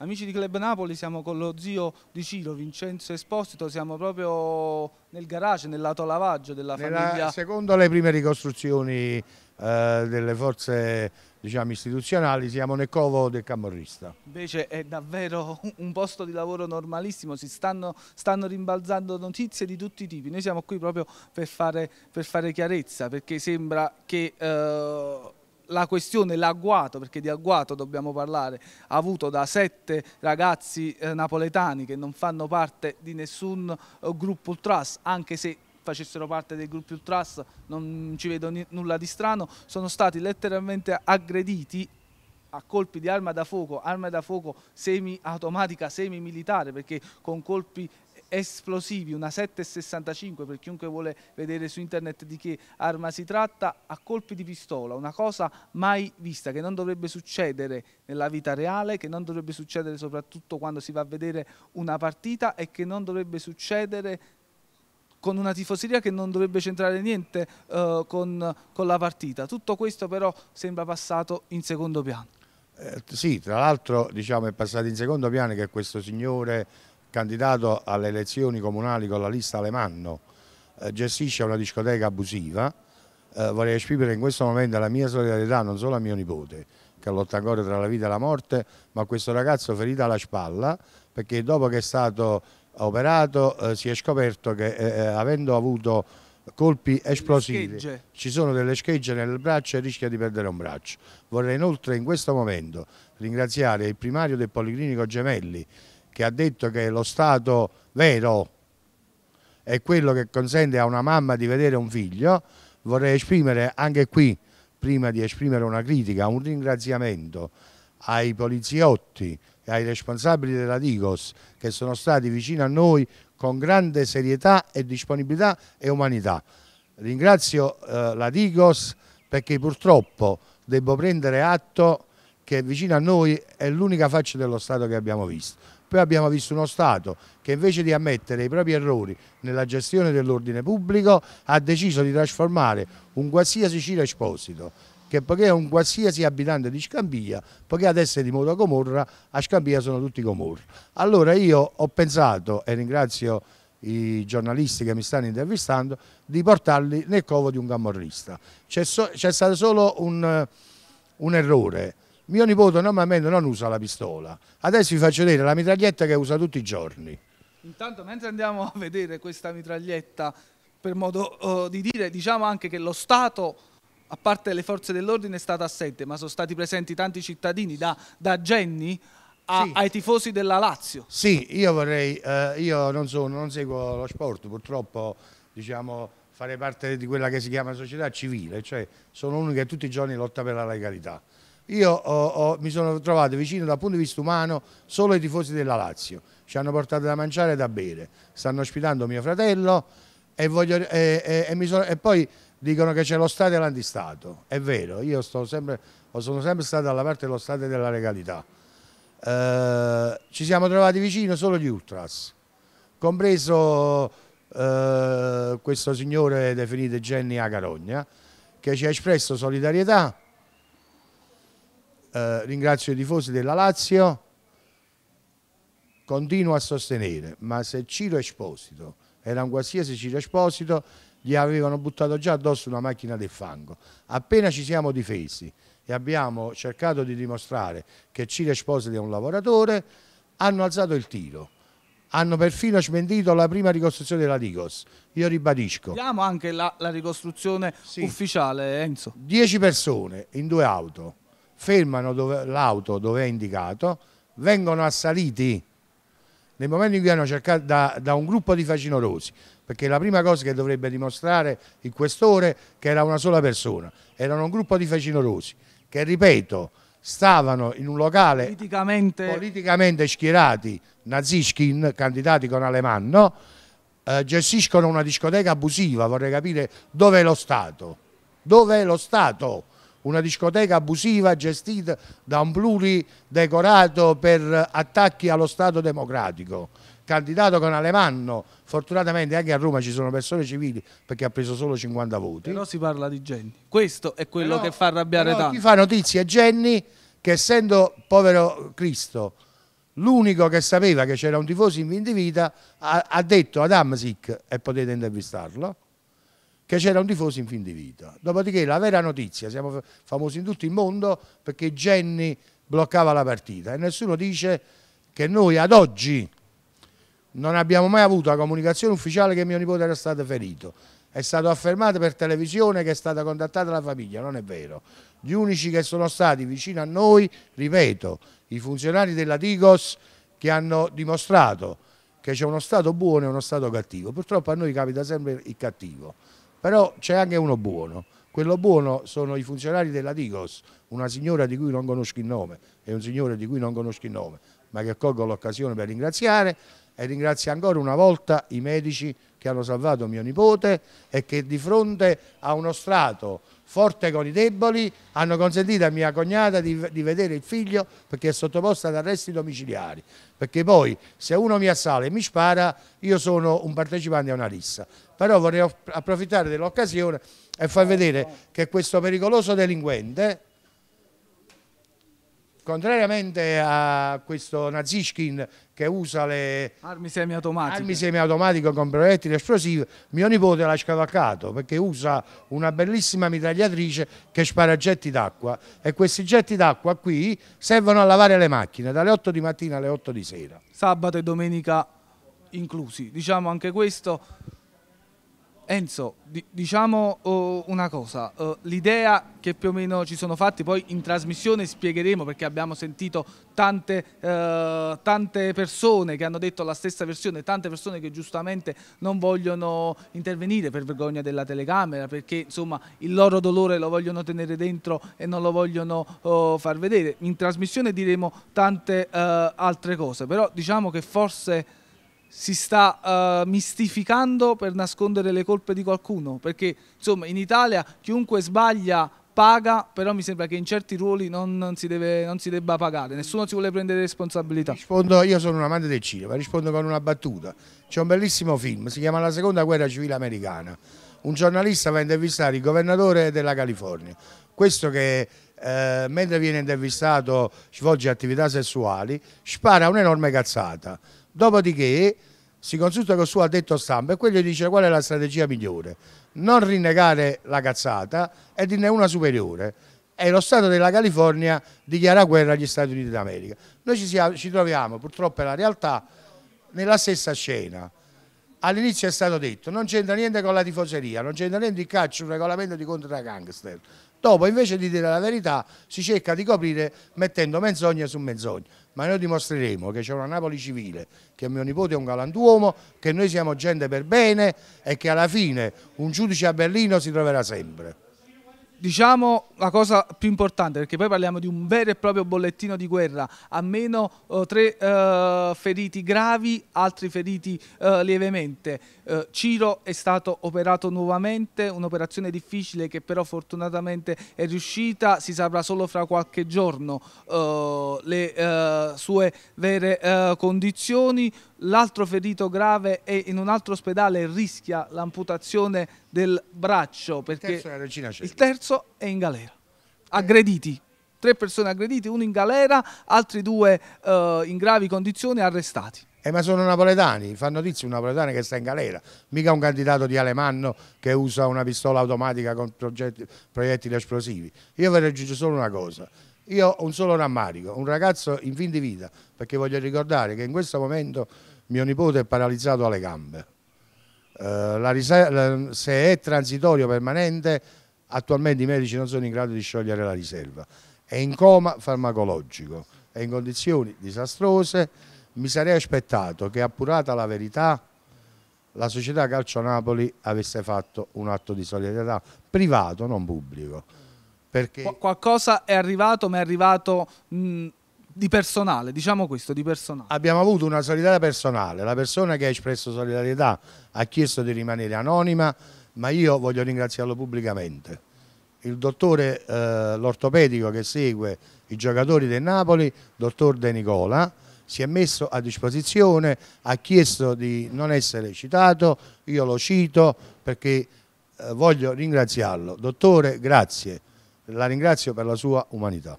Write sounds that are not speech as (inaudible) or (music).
Amici di Club Napoli, siamo con lo zio di Ciro, Vincenzo Esposito, siamo proprio nel garage, nel lato lavaggio della Nella, famiglia. Secondo le prime ricostruzioni eh, delle forze diciamo, istituzionali, siamo nel covo del camorrista. Invece è davvero (laughs) un posto di lavoro normalissimo, si stanno, stanno rimbalzando notizie di tutti i tipi. Noi siamo qui proprio per fare, per fare chiarezza, perché sembra che... Eh, la questione, l'agguato, perché di agguato dobbiamo parlare, avuto da sette ragazzi eh, napoletani che non fanno parte di nessun eh, gruppo ultras, anche se facessero parte dei gruppi ultras non ci vedo nulla di strano, sono stati letteralmente aggrediti a colpi di arma da fuoco, arma da fuoco semi-automatica, semi-militare, perché con colpi esplosivi, una 7,65 per chiunque vuole vedere su internet di che arma si tratta, a colpi di pistola, una cosa mai vista, che non dovrebbe succedere nella vita reale, che non dovrebbe succedere soprattutto quando si va a vedere una partita e che non dovrebbe succedere con una tifoseria che non dovrebbe c'entrare niente eh, con, con la partita. Tutto questo però sembra passato in secondo piano. Eh, sì, tra l'altro diciamo, è passato in secondo piano che questo signore candidato alle elezioni comunali con la lista Alemanno, eh, gestisce una discoteca abusiva, eh, vorrei esprimere in questo momento la mia solidarietà non solo a mio nipote, che lotta ancora tra la vita e la morte, ma a questo ragazzo ferito alla spalla, perché dopo che è stato operato eh, si è scoperto che eh, eh, avendo avuto colpi esplosivi. Ci sono delle schegge nel braccio e rischia di perdere un braccio. Vorrei inoltre in questo momento ringraziare il primario del Policlinico Gemelli che ha detto che lo Stato vero è quello che consente a una mamma di vedere un figlio, vorrei esprimere anche qui, prima di esprimere una critica, un ringraziamento ai poliziotti e ai responsabili della Digos che sono stati vicino a noi con grande serietà e disponibilità e umanità. Ringrazio eh, la Digos perché purtroppo devo prendere atto che vicino a noi è l'unica faccia dello Stato che abbiamo visto. Poi abbiamo visto uno Stato che invece di ammettere i propri errori nella gestione dell'ordine pubblico ha deciso di trasformare un qualsiasi Ciro Esposito, che perché è un qualsiasi abitante di Scambia, perché adesso è di moda Comorra, a Scambia sono tutti Comorra. Allora io ho pensato, e ringrazio i giornalisti che mi stanno intervistando, di portarli nel covo di un camorrista. C'è so, stato solo un, un errore, mio nipote normalmente non usa la pistola, adesso vi faccio vedere la mitraglietta che usa tutti i giorni. Intanto mentre andiamo a vedere questa mitraglietta, per modo uh, di dire, diciamo anche che lo Stato, a parte le forze dell'ordine, è stato assente, ma sono stati presenti tanti cittadini, da, da Genni a, sì. ai tifosi della Lazio. Sì, io vorrei, uh, io non, sono, non seguo lo sport, purtroppo diciamo fare parte di quella che si chiama società civile, cioè sono uno che tutti i giorni lotta per la legalità. Io ho, ho, mi sono trovato vicino dal punto di vista umano solo ai tifosi della Lazio, ci hanno portato da mangiare e da bere, stanno ospitando mio fratello e, voglio, e, e, sono, e poi dicono che c'è lo Stato e l'antistato, è vero, io sempre, sono sempre stato dalla parte dello Stato e della legalità. Eh, ci siamo trovati vicino solo gli ultras, compreso eh, questo signore definito Jenny Agarogna, che ci ha espresso solidarietà eh, ringrazio i tifosi della Lazio, continuo a sostenere, ma se Ciro Esposito era un qualsiasi Ciro Esposito, gli avevano buttato già addosso una macchina del fango. Appena ci siamo difesi e abbiamo cercato di dimostrare che Ciro Esposito è un lavoratore, hanno alzato il tiro hanno perfino smentito la prima ricostruzione della Ligos. Io ribadisco. Abbiamo anche la, la ricostruzione sì. ufficiale, eh, Enzo. Dieci persone in due auto fermano l'auto dove è indicato, vengono assaliti nel momento in cui hanno cercato da, da, un gruppo di facinorosi, perché la prima cosa che dovrebbe dimostrare il questore che era una sola persona, erano un gruppo di facinorosi che, ripeto, stavano in un locale politicamente, politicamente schierati, naziskin, candidati con Alemanno, eh, gestiscono una discoteca abusiva, vorrei capire dove è lo Stato, dove è lo Stato? una discoteca abusiva gestita da un pluri decorato per attacchi allo Stato democratico candidato con Alemanno, fortunatamente anche a Roma ci sono persone civili perché ha preso solo 50 voti. Però si parla di Genni, questo è quello però, che fa arrabbiare tanto. Chi fa notizie è Genni che essendo povero Cristo l'unico che sapeva che c'era un tifoso in Vindivita ha, ha detto ad Amsic e potete intervistarlo che c'era un tifoso in fin di vita. Dopodiché la vera notizia, siamo famosi in tutto il mondo perché Jenny bloccava la partita e nessuno dice che noi ad oggi non abbiamo mai avuto la comunicazione ufficiale che mio nipote era stato ferito. È stato affermato per televisione che è stata contattata la famiglia, non è vero. Gli unici che sono stati vicino a noi, ripeto, i funzionari della Digos che hanno dimostrato che c'è uno stato buono e uno stato cattivo. Purtroppo a noi capita sempre il cattivo però c'è anche uno buono. Quello buono sono i funzionari della Digos, una signora di cui non conosco il nome e un signore di cui non conosco il nome, ma che colgo l'occasione per ringraziare e ringrazio ancora una volta i medici hanno salvato mio nipote e che di fronte a uno strato forte con i deboli hanno consentito a mia cognata di, di vedere il figlio perché è sottoposto ad arresti domiciliari perché poi se uno mi assale e mi spara io sono un partecipante a una rissa però vorrei approfittare dell'occasione e far vedere che questo pericoloso delinquente contrariamente a questo Nazischkin che usa le armi semiautomatiche, armi semiautomatiche con proiettili esplosivi, mio nipote l'ha scavalcato perché usa una bellissima mitragliatrice che spara getti d'acqua e questi getti d'acqua qui servono a lavare le macchine dalle 8 di mattina alle 8 di sera. Sabato e domenica inclusi, diciamo anche questo Enzo, diciamo uh, una cosa, uh, l'idea che più o meno ci sono fatti, poi in trasmissione spiegheremo perché abbiamo sentito tante, uh, tante, persone che hanno detto la stessa versione, tante persone che giustamente non vogliono intervenire per vergogna della telecamera, perché insomma il loro dolore lo vogliono tenere dentro e non lo vogliono far vedere. In trasmissione diremo tante altre cose, però diciamo che forse si sta uh, mistificando per nascondere le colpe di qualcuno, perché insomma in Italia chiunque sbaglia paga, però mi sembra che in certi ruoli non, non, si, deve, non si, debba pagare, nessuno si vuole prendere responsabilità. Rispondo, io sono un amante del cinema, rispondo con una battuta. C'è un bellissimo film, si chiama La seconda guerra civile americana. Un giornalista va a intervistare il governatore della California. Questo che eh, mentre viene intervistato svolge attività sessuali, spara un'enorme cazzata. Dopodiché si consulta con il suo addetto stampa e quello gli dice qual è la strategia migliore. Non rinnegare la cazzata e dirne una superiore. E lo Stato della California dichiara guerra agli Stati Uniti d'America. Noi ci, siamo, ci troviamo, purtroppo è la realtà, nella stessa scena. All'inizio è stato detto, non c'entra niente con la tifoseria, non c'entra niente il calcio, un regolamento di contro da gangster. Dopo invece di dire la verità si cerca di coprire mettendo menzogne su menzogne, ma noi dimostreremo che c'è una Napoli civile, che mio nipote è un galantuomo, che noi siamo gente per bene e che alla fine un giudice a Berlino si troverà sempre diciamo la cosa più importante perché poi parliamo di un vero e proprio bollettino di guerra almeno eh, tre eh, feriti gravi altri feriti eh, lievemente eh, Ciro è stato operato nuovamente un'operazione difficile che però fortunatamente è riuscita si saprà solo fra qualche giorno eh, le eh, sue vere condizioni l'altro ferito grave è in un altro ospedale rischia l'amputazione del braccio perché terzo il terzo è in galera. Aggrediti, tre persone aggredite, uno in galera, altri due uh, in gravi condizioni arrestati. Eh, ma sono napoletani, fa notizia un napoletano che sta in galera, mica un candidato di Alemanno che usa una pistola automatica con proiettili esplosivi. Io vorrei aggiungere solo una cosa, io ho un solo rammarico, un ragazzo in fin di vita, perché voglio ricordare che in questo momento mio nipote è paralizzato alle gambe. Eh, la, se è transitorio permanente attualmente i medici non sono in grado di sciogliere la riserva, è in coma farmacologico, è in condizioni disastrose, mi sarei aspettato che appurata la verità la società Calcio Napoli avesse fatto un atto di solidarietà privato, non pubblico. Perché... Qualcosa è arrivato, ma è arrivato mh, di personale, diciamo questo, di personale. Abbiamo avuto una solidarietà personale, la persona che ha espresso solidarietà ha chiesto di rimanere anonima, ma io voglio ringraziarlo pubblicamente. Il dottore eh, l'ortopedico che segue i giocatori del Napoli, dottor De Nicola, si è messo a disposizione, ha chiesto di non essere citato, io lo cito perché eh, voglio ringraziarlo. Dottore, grazie, la ringrazio per la sua umanità.